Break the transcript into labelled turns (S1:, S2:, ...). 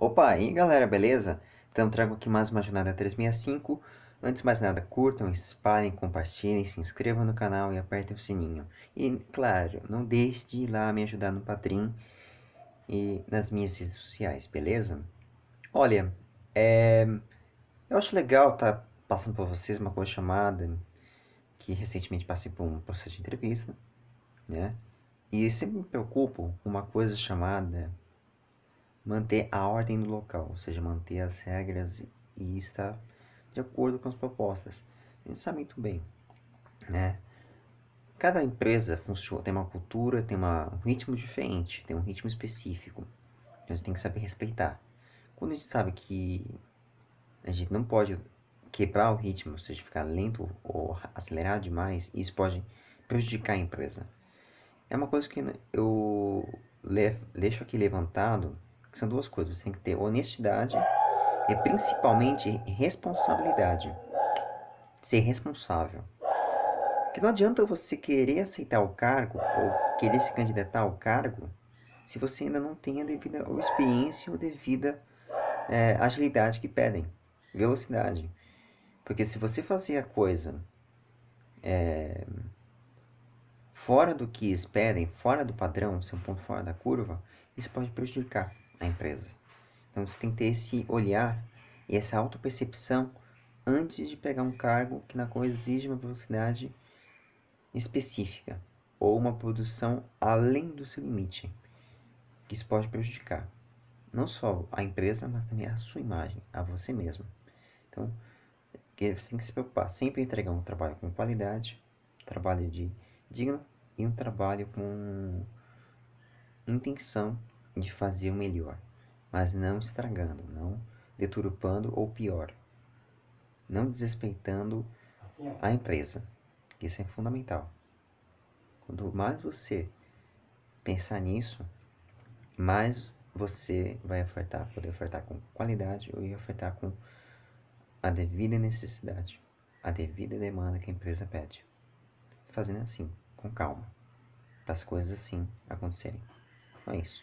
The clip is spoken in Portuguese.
S1: Opa, aí galera, beleza? Então trago aqui mais uma jornada 365. Antes de mais nada, curtam, espalhem, compartilhem, se inscrevam no canal e apertem o sininho. E claro, não deixe de ir lá me ajudar no patrim e nas minhas redes sociais, beleza? Olha, é... eu acho legal tá passando para vocês uma coisa chamada que recentemente passei por um processo de entrevista, né? E sempre me preocupo com uma coisa chamada manter a ordem do local, ou seja, manter as regras e estar de acordo com as propostas. A gente sabe muito bem, né? Cada empresa funciona, tem uma cultura, tem uma, um ritmo diferente, tem um ritmo específico. Então você tem que saber respeitar. Quando a gente sabe que a gente não pode quebrar o ritmo, ou seja, ficar lento ou acelerar demais, isso pode prejudicar a empresa. É uma coisa que eu levo, deixo aqui levantado porque são duas coisas. Você tem que ter honestidade e principalmente responsabilidade. Ser responsável. Que não adianta você querer aceitar o cargo ou querer se candidatar ao cargo se você ainda não tem a devida ou experiência ou devida é, agilidade que pedem, velocidade. Porque se você fazer a coisa é, fora do que eles pedem, fora do padrão, ser um ponto fora da curva, isso pode prejudicar a empresa. Então você tem que ter esse olhar e essa autopercepção antes de pegar um cargo que na qual exige uma velocidade específica ou uma produção além do seu limite, que isso pode prejudicar não só a empresa, mas também a sua imagem, a você mesmo. Então, você tem que se preocupar sempre em entregar um trabalho com qualidade, um trabalho de digno e um trabalho com intenção de fazer o melhor, mas não estragando, não deturpando ou pior, não desrespeitando a empresa. Isso é fundamental. Quanto mais você pensar nisso, mais você vai ofertar, poder ofertar com qualidade ou ofertar com a devida necessidade, a devida demanda que a empresa pede. Fazendo assim, com calma, para as coisas assim acontecerem. Então é isso.